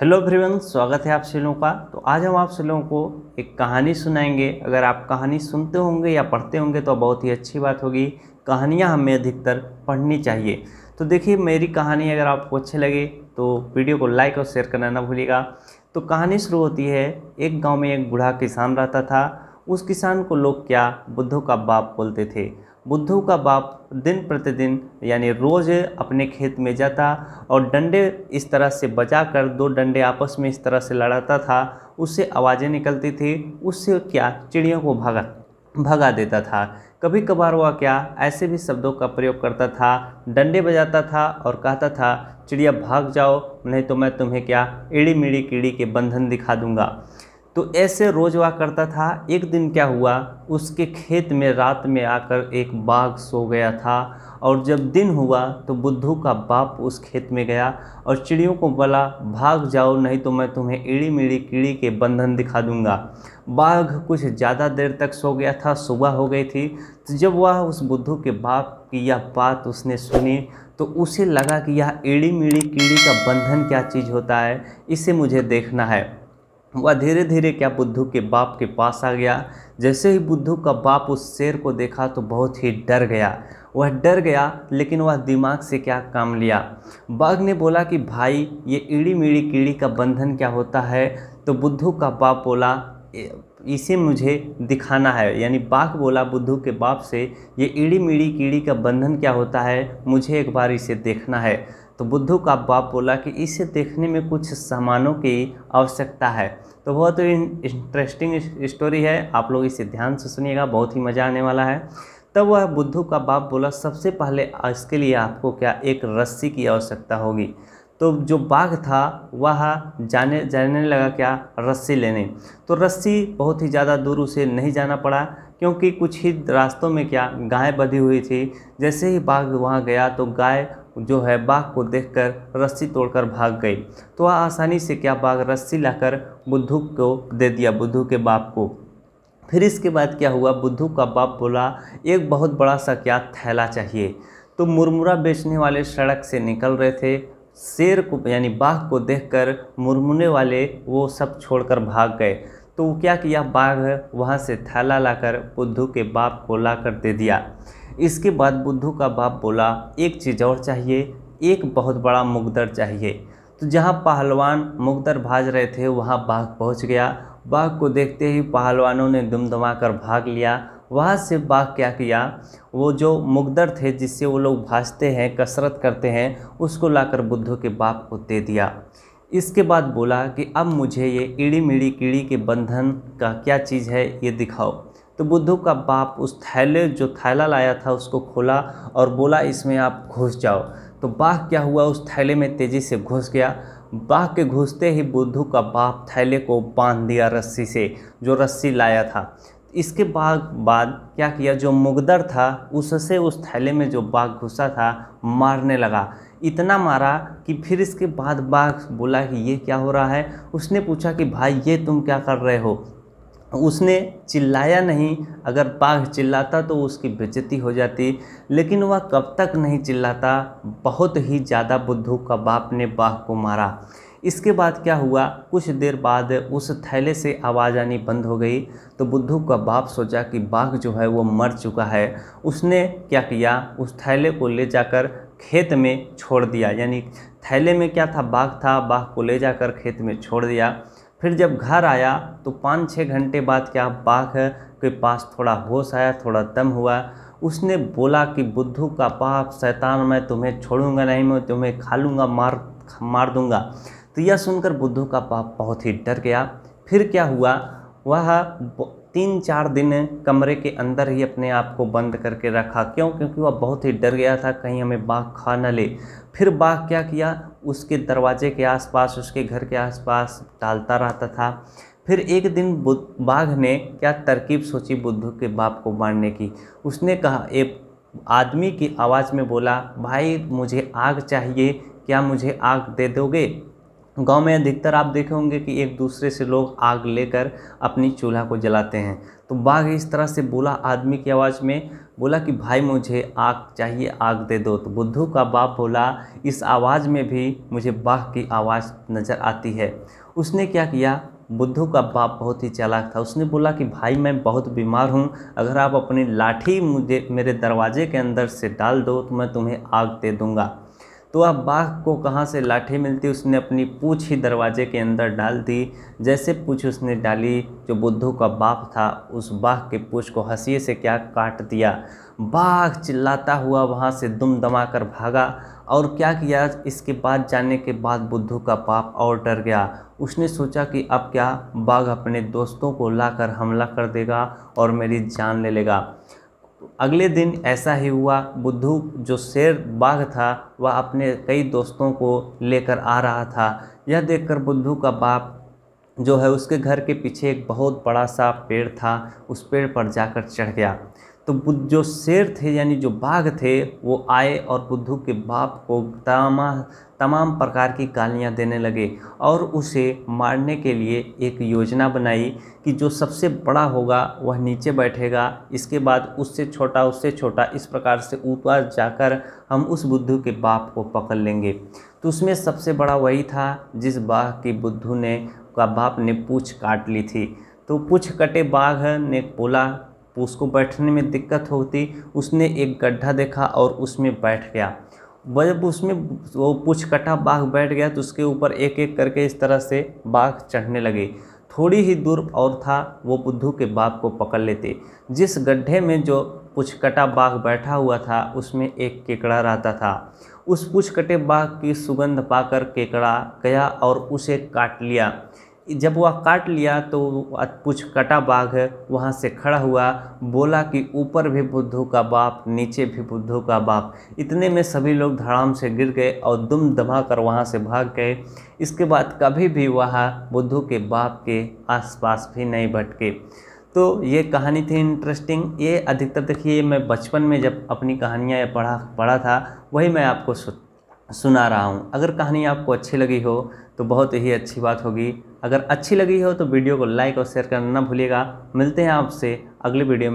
hello फ्रीवन स्वागत है आप सभी लोगों का तो आज हम आप सभी लोगों को एक कहानी सुनाएंगे अगर आप कहानी सुनते होंगे या पढ़ते होंगे तो बहुत ही अच्छी बात होगी कहानियाँ हमें अधिकतर पढ़नी चाहिए तो देखिए मेरी कहानी अगर आपको अच्छी लगे तो वीडियो को लाइक और शेयर करना ना भूलिएगा तो कहानी शुरू होती है एक गाँव में एक बूढ़ा किसान रहता था उस किसान को लोग क्या बुद्धों का बाप बोलते थे बुद्धू का बाप दिन प्रतिदिन यानी रोज़ अपने खेत में जाता और डंडे इस तरह से बचा कर दो डंडे आपस में इस तरह से लड़ाता था उससे आवाज़ें निकलती थी उससे क्या चिड़ियों को भगा भगा देता था कभी कभार वह क्या ऐसे भी शब्दों का प्रयोग करता था डंडे बजाता था और कहता था चिड़िया भाग जाओ नहीं तो मैं तुम्हें क्या एड़ी मीड़ी कीड़ी के बंधन दिखा दूंगा तो ऐसे रोज वह करता था एक दिन क्या हुआ उसके खेत में रात में आकर एक बाघ सो गया था और जब दिन हुआ तो बुद्धू का बाप उस खेत में गया और चिड़ियों को बोला भाग जाओ नहीं तो मैं तुम्हें इड़ी मिड़ी कीड़ी के बंधन दिखा दूंगा बाघ कुछ ज़्यादा देर तक सो गया था सुबह हो गई थी तो जब वह उस बुद्धू के बाप की यह बात उसने सुनी तो उसे लगा कि यह एड़ी मीड़ी कीड़ी का बंधन क्या चीज़ होता है इसे मुझे देखना है वह धीरे धीरे क्या बुद्धू के बाप के पास आ गया जैसे ही बुद्धू का बाप उस शेर को देखा तो बहुत ही डर गया वह डर गया लेकिन वह दिमाग से क्या काम लिया बाघ ने बोला कि भाई ये ईड़ी मीड़ी कीड़ी का बंधन क्या होता है तो बुद्धू का बाप बोला इसे मुझे दिखाना है यानी बाघ बोला बुद्धू के बाप से ये ईड़ी मीड़ी कीड़ी का बंधन क्या होता है मुझे एक बार इसे देखना है तो बुद्धू का बाप बोला कि इसे देखने में कुछ सामानों की आवश्यकता है तो बहुत ही इंटरेस्टिंग स्टोरी है आप लोग इसे ध्यान से सुनिएगा बहुत ही मज़ा आने वाला है तब वह बुद्धू का बाप बोला सबसे पहले इसके लिए आपको क्या एक रस्सी की आवश्यकता होगी तो जो बाघ था वह जाने जाने लगा क्या रस्सी लेने तो रस्सी बहुत ही ज़्यादा दूर उसे नहीं जाना पड़ा क्योंकि कुछ ही रास्तों में क्या गाय बधी हुई थी जैसे ही बाघ वहाँ गया तो गाय जो है बाघ को देखकर रस्सी तोड़कर भाग गई तो वह आसानी से क्या बाघ रस्सी लाकर बुद्धू को दे दिया बुद्धू के बाप को फिर इसके बाद क्या हुआ बुद्धू का बाप बोला एक बहुत बड़ा सा क्या थैला चाहिए तो मुरमुरा बेचने वाले सड़क से निकल रहे थे शेर को यानी बाघ को देखकर मुरमुने वाले वो सब छोड़कर भाग गए तो क्या किया बाघ वहाँ से थैला लाकर बुद्धू के बाप को लाकर दे दिया इसके बाद बुद्धू का बाप बोला एक चीज़ और चाहिए एक बहुत बड़ा मुगदर चाहिए तो जहाँ पहलवान मुगदर भाज रहे थे वहाँ बाघ पहुँच गया बाघ को देखते ही पहलवानों ने दुमदमा कर भाग लिया वहाँ से बाघ क्या किया वो जो मुगदर थे जिससे वो लोग भाजते हैं कसरत करते हैं उसको लाकर बुद्धू के बाप को दे दिया इसके बाद बोला कि अब मुझे ये इड़ी मिड़ी कीड़ी के बंधन का क्या चीज़ है ये दिखाओ तो बुद्धू का बाप उस थैले जो थैला लाया था उसको खोला और बोला इसमें आप घुस जाओ तो बाघ क्या हुआ उस थैले में तेज़ी से घुस गया बाघ के घुसते ही बुद्धू का बाप थैले को बांध दिया रस्सी से जो रस्सी लाया था इसके बाद बाद क्या किया जो मुगदर था उससे उस थैले में जो बाघ घुसा था मारने लगा इतना मारा कि फिर इसके बाद बाघ बोला कि ये क्या हो रहा है उसने पूछा कि भाई ये तुम क्या कर रहे हो उसने चिल्लाया नहीं अगर बाघ चिल्लाता तो उसकी बेजती हो जाती लेकिन वह कब तक नहीं चिल्लाता बहुत ही ज़्यादा बुद्धू का बाप ने बाघ को मारा इसके बाद क्या हुआ कुछ देर बाद उस थैले से आवाज़ आनी बंद हो गई तो बुद्धू का बाप सोचा कि बाघ जो है वो मर चुका है उसने क्या किया उस थैले को ले जाकर खेत में छोड़ दिया यानी थैले में क्या था बाघ था बाघ को ले जाकर खेत में छोड़ दिया फिर जब घर आया तो पाँच छः घंटे बाद क्या बाघ के पास थोड़ा होश आया थोड़ा दम हुआ उसने बोला कि बुद्धू का पाप शैतान मैं तुम्हें छोड़ूंगा नहीं मैं तुम्हें खा लूँगा मार मार दूँगा तो यह सुनकर बुद्धू का पाप बहुत ही डर गया फिर क्या हुआ वह तीन चार दिन कमरे के अंदर ही अपने आप को बंद करके रखा क्यों क्योंकि वह बहुत ही डर गया था कहीं हमें बाघ खा न ले फिर बाघ क्या किया उसके दरवाजे के आसपास उसके घर के आसपास टालता रहता था फिर एक दिन बाघ ने क्या तरकीब सोची बुद्धू के बाप को मारने की उसने कहा एक आदमी की आवाज़ में बोला भाई मुझे आग चाहिए क्या मुझे आग दे दोगे गांव में अधिकतर आप देखे होंगे कि एक दूसरे से लोग आग लेकर अपनी चूल्हा को जलाते हैं तो बाघ इस तरह से बोला आदमी की आवाज़ में बोला कि भाई मुझे आग चाहिए आग दे दो तो बुद्धू का बाप बोला इस आवाज़ में भी मुझे बाघ की आवाज़ नज़र आती है उसने क्या किया बुद्धू का बाप बहुत ही चालाक था उसने बोला कि भाई मैं बहुत बीमार हूँ अगर आप अपनी लाठी मुझे मेरे दरवाजे के अंदर से डाल दो तो मैं तुम्हें आग दे दूँगा तो अब बाघ को कहाँ से लाठी मिलती उसने अपनी पूछ ही दरवाजे के अंदर डाल दी जैसे पूछ उसने डाली जो बुद्धू का बाप था उस बाघ के पूछ को हंसी से क्या काट दिया बाघ चिल्लाता हुआ वहाँ से दुम दमा कर भागा और क्या किया इसके बाद जाने के बाद बुद्धू का पाप और डर गया उसने सोचा कि अब क्या बाघ अपने दोस्तों को लाकर हमला कर देगा और मेरी जान ले लेगा अगले दिन ऐसा ही हुआ बुद्धू जो शेर बाघ था वह अपने कई दोस्तों को लेकर आ रहा था यह देखकर बुद्धू का बाप जो है उसके घर के पीछे एक बहुत बड़ा सा पेड़ था उस पेड़ पर जाकर चढ़ गया तो बुद्ध जो शेर थे यानी जो बाघ थे वो आए और बुद्धू के बाप को तमा तमाम प्रकार की गालियाँ देने लगे और उसे मारने के लिए एक योजना बनाई कि जो सबसे बड़ा होगा वह नीचे बैठेगा इसके बाद उससे छोटा उससे छोटा इस प्रकार से ऊपर जाकर हम उस बुद्धू के बाप को पकड़ लेंगे तो उसमें सबसे बड़ा वही था जिस बाघ की बुद्धू ने का बाप ने पूछ काट ली थी तो पूछ कटे बाघ ने बोला उसको बैठने में दिक्कत होती उसने एक गड्ढा देखा और उसमें बैठ गया जब उसमें वो पूछ कटा बाघ बैठ गया तो उसके ऊपर एक एक करके इस तरह से बाघ चढ़ने लगे थोड़ी ही दूर और था वो बुद्धू के बाप को पकड़ लेते जिस गड्ढे में जो पुचकटा बाघ बैठा हुआ था उसमें एक केकड़ा रहता था उस पुचकटे बाघ की सुगंध पाकर केकड़ा गया और उसे काट लिया जब वह काट लिया तो कुछ कटा बाघ वहाँ से खड़ा हुआ बोला कि ऊपर भी बुद्धू का बाप नीचे भी बुद्धू का बाप इतने में सभी लोग धड़ाम से गिर गए और दुम दबा कर वहाँ से भाग गए इसके बाद कभी भी वह बुद्धू के बाप के आसपास भी नहीं भटके तो ये कहानी थी इंटरेस्टिंग ये अधिकतर देखिए मैं बचपन में जब अपनी कहानियाँ पढ़ा पढ़ा था वही मैं आपको सुना रहा हूँ अगर कहानी आपको अच्छी लगी हो तो बहुत ही अच्छी बात होगी अगर अच्छी लगी हो तो वीडियो को लाइक और शेयर करना ना भूलिएगा मिलते हैं आपसे अगले वीडियो में